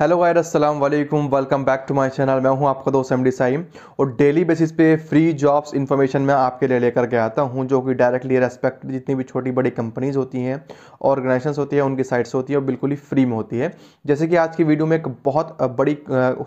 hello गायर अस्सलाम वालेकुम welcome back to my channel मैं हूं आपका दोस्त एम डी साइम और डेली बेसिस पे फ्री जॉब्स इन्फॉर्मेशन मैं आपके लिए लेकर के आता हूं जो कि डायरेक्टली रेस्पेक्ट जितनी भी छोटी बड़ी कंपनीज होती हैं ऑर्गेनाइजेशन होती है उनकी साइट्स होती है और बिल्कुल ही फ्री में होती है जैसे कि आज की वीडियो में एक बहुत बड़ी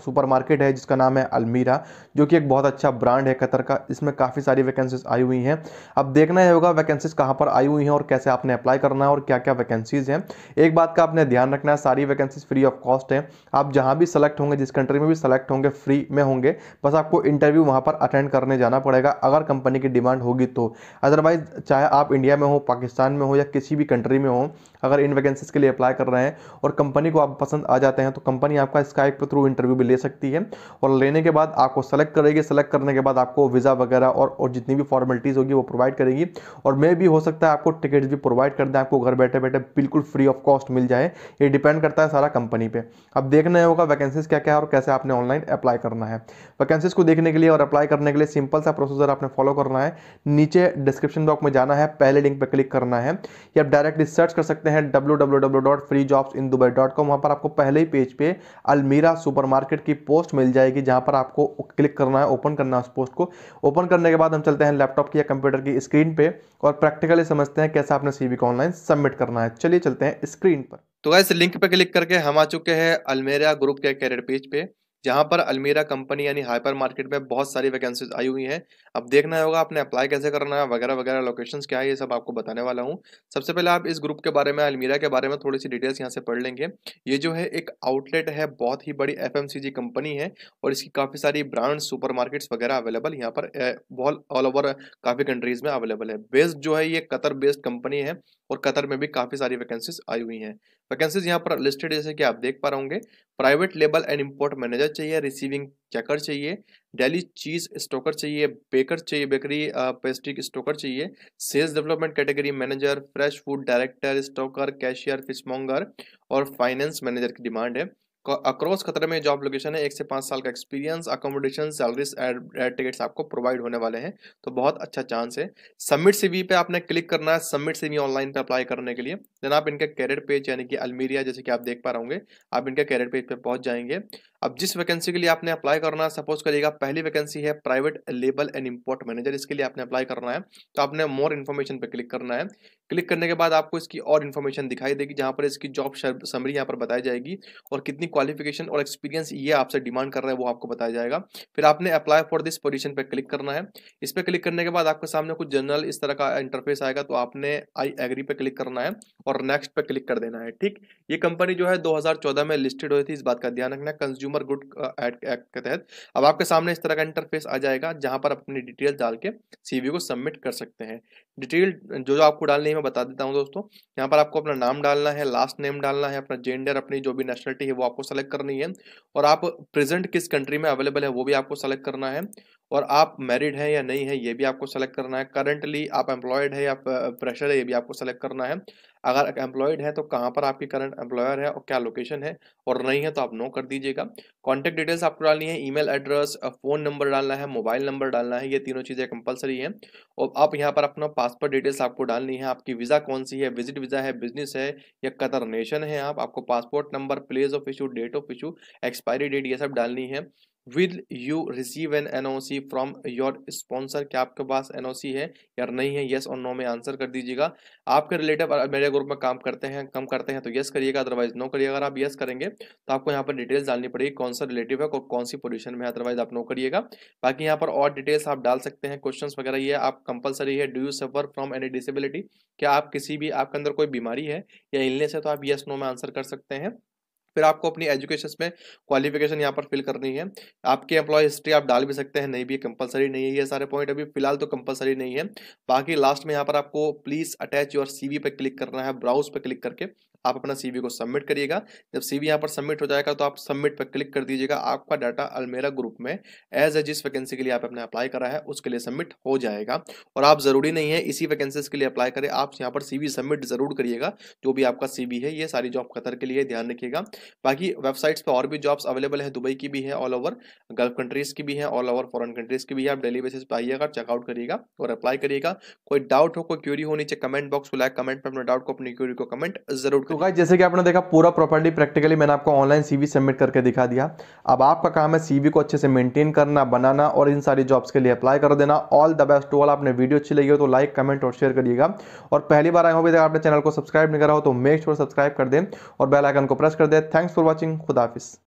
सुपर मार्केट है जिसका नाम है अलमीरा जो कि एक बहुत अच्छा ब्रांड है कतर का इसमें काफ़ी सारी वैकेंसीज आई हुई हैं अब देखना होगा वैकेंसीज कहाँ पर आई हुई हैं और कैसे आपने अप्लाई करना है और क्या क्या वैकेंसीज़ हैं एक बात का आपने ध्यान रखना है सारी वैकेंसीज फ्री ऑफ कॉस्ट है आप जहाँ भी सेलेक्ट होंगे जिस कंट्री में भी सेलेक्ट होंगे फ्री में होंगे बस आपको इंटरव्यू वहाँ पर अटेंड करने जाना पड़ेगा अगर कंपनी की डिमांड होगी तो अदरवाइज चाहे आप इंडिया में हो पाकिस्तान में हो या किसी भी कंट्री में हो अगर इन वैकेंसीज के लिए अप्लाई कर रहे हैं और कंपनी को आप पसंद आ जाते हैं तो कंपनी आपका स्काइप के थ्रू इंटरव्यू भी ले सकती है और लेने के बाद आपको सेलेक्ट करेगी सेलेक्ट करने के बाद आपको वीज़ा वगैरह और, और जितनी भी फॉर्मेलिटीज़ होगी वो प्रोवाइड करेगी और मे भी हो सकता है आपको टिकट्स भी प्रोवाइड कर दें आपको घर बैठे बैठे बिल्कुल फ्री ऑफ कॉस्ट मिल जाए ये डिपेंड करता है सारा कंपनी पर अब अब देखना होगा वैकेंसीज क्या क्या है और कैसे आपने ऑनलाइन अप्लाई करना है वैकेंसीज को देखने के लिए और अप्लाई करने के लिए सिंपल सा प्रोसीजर आपने फॉलो करना है नीचे डिस्क्रिप्शन बॉक्स में जाना है पहले लिंक पर क्लिक करना है या आप डायरेक्टली सर्च कर सकते हैं W W W dot free jobs in Dubai dot com वहाँ पर आपको पहले ही पेज पे अलमीरा मार्केट की पोस्ट मिल जाएगी जहाँ पर आपको क्लिक करना है ओपन करना है उस पोस्ट को ओपन करने के बाद हम चलते हैं लैपटॉप की या कंप्यूटर की स्क्रीन पर और प्रैक्टिकली समझते हैं कैसे आपने सीवी को ऑनलाइन सबमिट करना है चलिए चलते हैं स्क्रीन पर तो गाइस लिंक पे क्लिक करके हम आ चुके हैं अलमेरा ग्रुप के कैरियर पेज पे जहाँ पर अलमीरा कंपनी यानी हाइपर मार्केट में बहुत सारी वैकेंसीज आई हुई हैं अब देखना होगा आपने अप्लाई कैसे करना है वगैरह वगैरह लोकेशन क्या है ये सब आपको बताने वाला हूँ सबसे पहले आप इस ग्रुप के बारे में अलमीरा के बारे में थोड़ी सी डिटेल्स यहाँ से पढ़ लेंगे ये जो है एक आउटलेट है बहुत ही बड़ी एफ कंपनी है और इसकी काफ़ी सारी ब्रांड सुपर वगैरह अवेलेबल यहाँ पर बहुत ऑल ओवर काफ़ी कंट्रीज में अवेलेबल है बेस्ड जो है ये कतर बेस्ड कंपनी है और कतर में भी काफ़ी सारी वैकेंसीज आई हुई हैं वैकेंसीज यहाँ पर लिस्टेड जैसे कि आप देख पा रहे होंगे private label and import manager चाहिए रिसीविंग चेकर चाहिए डेली चीज स्टोकर चाहिए बेकर चाहिए बेकरी पेस्ट्री स्टोकर चाहिए sales development category manager fresh food director stocker cashier fishmonger और फाइनेंस मैनेजर की डिमांड है अक्रॉस खतरे में जॉब लोकेशन है एक से पाँच साल का experience accommodation salaries and tickets आपको प्रोवाइड होने वाले हैं तो बहुत अच्छा चांस है सबमिट सीवी पे आपने क्लिक करना है सबमिट सीवी ऑनलाइन पे अप्लाई करने के लिए देन आप इनके कैरियर पेज यानी कि अलमीरिया जैसे कि आप देख पा रहे होंगे आप इनके कैरियर पेज पे पहुंच जाएंगे अब जिस वैकेंसी के लिए आपने अप्लाई करना है सपोज करिएगा पहली वैकेंसी है private label and import manager इसके लिए आपने अप्लाई करना है तो आपने मोर इन्फॉर्मेशन पर क्लिक करना है क्लिक करने के बाद आपको इसकी और इन्फॉर्मेशन दिखाई देगी जहाँ पर इसकी जॉब समरी यहाँ पर बताई जाएगी और कितनी क्वालिफिकेशन और एक्सपीरियंस ये आपसे डिमांड कर रहा है वो आपको बताया जाएगा फिर आपने अप्लाई फॉर दिस पोजिशन पर क्लिक करना है इस पर क्लिक करने के बाद आपके सामने कुछ जनरल इस तरह का इंटरफेस आएगा तो आपने आई एग्री पे क्लिक करना है और नेक्स्ट पे क्लिक कर देना है ठीक ये कंपनी जो है दो में लिस्टेड हुई थी इस बात का ध्यान रखना consumer consumer good act act के तहत अब आपके सामने इस तरह का इंटरफेस आ जाएगा जहां पर अपनी डिटेल डाल के सी को सबमिट कर सकते हैं डिटेल जो जो आपको डालनी है मैं बता देता हूँ दोस्तों यहाँ पर आपको अपना नाम डालना है लास्ट नेम डालना है अपना जेंडर अपनी जो भी नेशनलिटी है वो आपको सेलेक्ट करनी है और आप प्रेजेंट किस कंट्री में अवेलेबल है वो भी आपको सेलेक्ट करना है और आप मैरिड हैं या नहीं है ये भी आपको सेलेक्ट करना है करंटली आप एम्प्लॉयड है या प्रेशर है ये भी आपको सेलेक्ट करना है अगर एम्प्लॉयड है तो कहाँ पर आपकी करंट एम्प्लॉयर है और क्या लोकेशन है और नहीं है तो आप नो कर दीजिएगा कॉन्टैक्ट डिटेल्स आपको डालनी है ईमेल एड्रेस फ़ोन नंबर डालना है मोबाइल नंबर डालना है ये तीनों चीज़ें कंपलसरी हैं और आप यहाँ पर अपना पासपोर्ट डिटेल्स आपको डालनी है आपकी वीज़ा कौन सी है विजिट वीज़ा है बिजनेस है या कतर नेशन है आप आपको passport number place of issue date of issue expiry date ये सब डालनी है will you receive an N O C from your sponsor क्या आपके पास एन ओ सी है या नहीं है येस और नो में आंसर कर दीजिएगा आपके रिलेटिव मेरे ग्रुप में काम करते हैं कम करते हैं तो येस करिएगा अदरवाइज नो करिएगा अगर आप येस करेंगे तो आपको यहाँ पर डिटेल्स डालनी पड़ेगी कौन सा रिलेटिव है कौन सी पोजिशन में अदरवाइज आप नो करिएगा बाकी यहाँ पर और डिटेल्स आप डाल सकते हैं क्वेश्चन वगैरह ये आप कंपलसरी है do you suffer from any disability क्या आप किसी भी आपके अंदर कोई बीमारी है या इलनेस है तो आप येस नो में आंसर कर सकते हैं फिर आपको अपनी एजुकेशन में क्वालिफिकेशन यहाँ पर फिल करनी है आपके एम्प्लॉय हिस्ट्री आप डाल भी सकते हैं नहीं भी कंपलसरी नहीं है ये सारे पॉइंट अभी फिलहाल तो कंपलसरी नहीं है बाकी लास्ट में यहाँ पर आपको प्लीज अटैच योर सीवी पर क्लिक करना है ब्राउज पर क्लिक करके आप अपना सीवी को सबमिट करिएगा जब सीवी यहाँ पर सबमिट हो जाएगा तो आप सबमिट पर क्लिक कर दीजिएगा आपका डाटा अलमेरा ग्रुप में एज ए जिस वैकेंसी के लिए आप अपने अप्लाई करा है उसके लिए सबमिट हो जाएगा और आप ज़रूरी नहीं है इसी वैकेंसीज के लिए अप्लाई करें आप यहाँ पर सीवी सबमिट ज़रूर करिएगा जो भी आपका सीवी है ये सारी जॉब खतर के लिए ध्यान रखिएगा बाकी वेबसाइट्स पे और भी जॉब्स अवेलेबल है दुबई की भी है ऑल ओवर गल्फ कंट्रीज़ की भी है ऑल ओवर फॉरेन कंट्रीज़ की भी है आप डेली बेसिस पे आइएगा चेकआउट करिएगा और अप्लाई करिएगा कोई डाउट हो कोई क्यूरी हो नीचे कमेंट बॉक्स बुलाए कमेंट पर अपने डाउट को अपनी क्यूरी को कमेंट जरूर तो जैसे कि आपने देखा पूरा प्रॉपर्टी प्रैक्टिकली मैंने आपको ऑनलाइन सीवी सबमिट करके दिखा दिया अब आपका काम है सीवी को अच्छे से मेंटेन करना बनाना और इन सारी जॉब्स के लिए अप्लाई कर देना all the best to all आपने वीडियो अच्छी लगी हो तो लाइक कमेंट और शेयर करिएगा और पहली बार आए हो भी आपने चैनल को सब्सक्राइब नहीं करा हो तो मेक श्योर सब्सक्राइब कर दें और बेल आइकन को प्रेस कर दें थैंक्स फॉर वॉचिंग खुदाफिज़